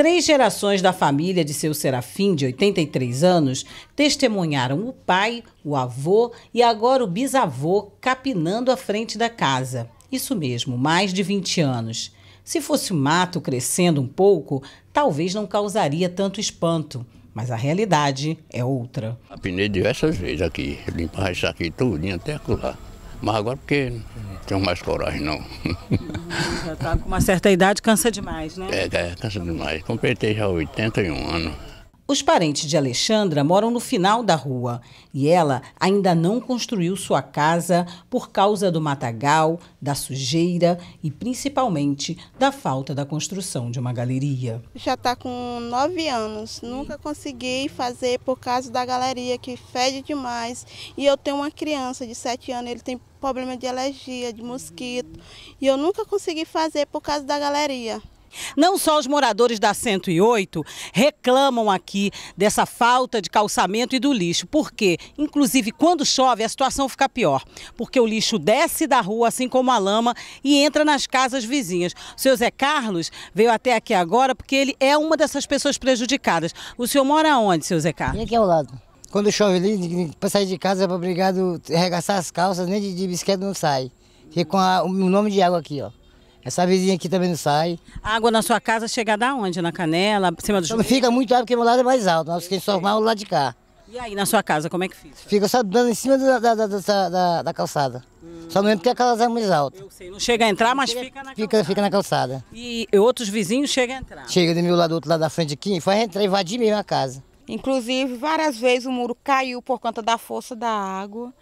Três gerações da família de seu Serafim, de 83 anos, testemunharam o pai, o avô e agora o bisavô capinando à frente da casa. Isso mesmo, mais de 20 anos. Se fosse o mato crescendo um pouco, talvez não causaria tanto espanto. Mas a realidade é outra. Apinei diversas vezes aqui, limpar isso aqui tudinho até lá. Mas agora porque não tenho mais coragem, não. Já está com uma certa idade, cansa demais, né? É, é cansa demais. Completei já 81 anos. Os parentes de Alexandra moram no final da rua e ela ainda não construiu sua casa por causa do matagal, da sujeira e principalmente da falta da construção de uma galeria. Já está com nove anos, nunca consegui fazer por causa da galeria que fede demais. E eu tenho uma criança de sete anos, ele tem problema de alergia, de mosquito, e eu nunca consegui fazer por causa da galeria. Não só os moradores da 108 reclamam aqui dessa falta de calçamento e do lixo, porque, inclusive, quando chove, a situação fica pior, porque o lixo desce da rua, assim como a lama, e entra nas casas vizinhas. O seu Zé Carlos veio até aqui agora porque ele é uma dessas pessoas prejudicadas. O senhor mora onde, seu Zé Carlos? aqui ao lado. Quando chove ali, para sair de casa, é obrigado a arregaçar as calças, nem de, de não sai. Fica com a, o nome de água aqui, ó. Essa vizinha aqui também não sai. A água na sua casa chega da onde? Na canela, cima do Não fica muito alto, porque meu lado é mais alto. Nós queremos só o lado de cá. E aí, na sua casa, como é que fica? Fica só dando em cima da, da, da, da, da calçada. Hum. Só mesmo porque a calçada é mais alta. Eu sei, não chega a entrar, mas fica, fica na fica, calçada. Fica na calçada. E outros vizinhos chegam a entrar? Chega do meu lado, do outro lado da frente aqui, e faz entrar, invadir mesmo a casa. Inclusive, várias vezes o muro caiu por conta da força da água.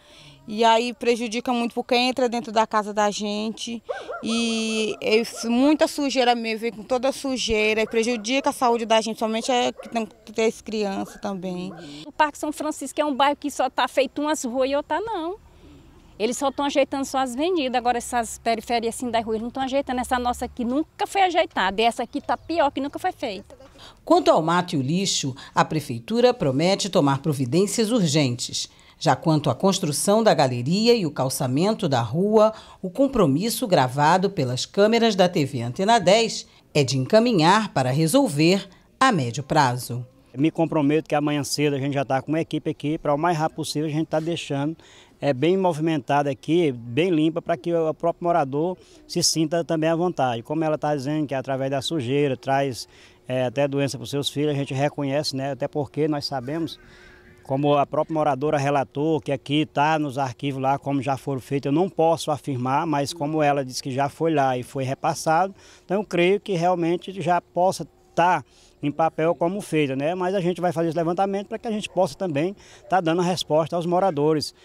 E aí prejudica muito porque entra dentro da casa da gente. E é muita sujeira mesmo, vem com toda sujeira. E prejudica a saúde da gente, somente é que tem que ter as crianças também. O Parque São Francisco é um bairro que só está feito umas ruas e outras não. Eles só estão ajeitando só as vendidas, agora essas periferias assim das ruas não estão ajeitando. Essa nossa aqui nunca foi ajeitada, e essa aqui está pior que nunca foi feita. Quanto ao mato e o lixo, a prefeitura promete tomar providências urgentes. Já quanto à construção da galeria e o calçamento da rua, o compromisso gravado pelas câmeras da TV Antena 10 é de encaminhar para resolver a médio prazo. Me comprometo que amanhã cedo a gente já está com uma equipe aqui para o mais rápido possível a gente está deixando é bem movimentada aqui, bem limpa, para que o próprio morador se sinta também à vontade. Como ela está dizendo que é através da sujeira traz é, até doença para os seus filhos, a gente reconhece, né? Até porque nós sabemos, como a própria moradora relatou, que aqui está nos arquivos lá, como já foram feitos, eu não posso afirmar, mas como ela disse que já foi lá e foi repassado, então eu creio que realmente já possa estar. Tá em papel como feita, né? Mas a gente vai fazer esse levantamento para que a gente possa também estar tá dando a resposta aos moradores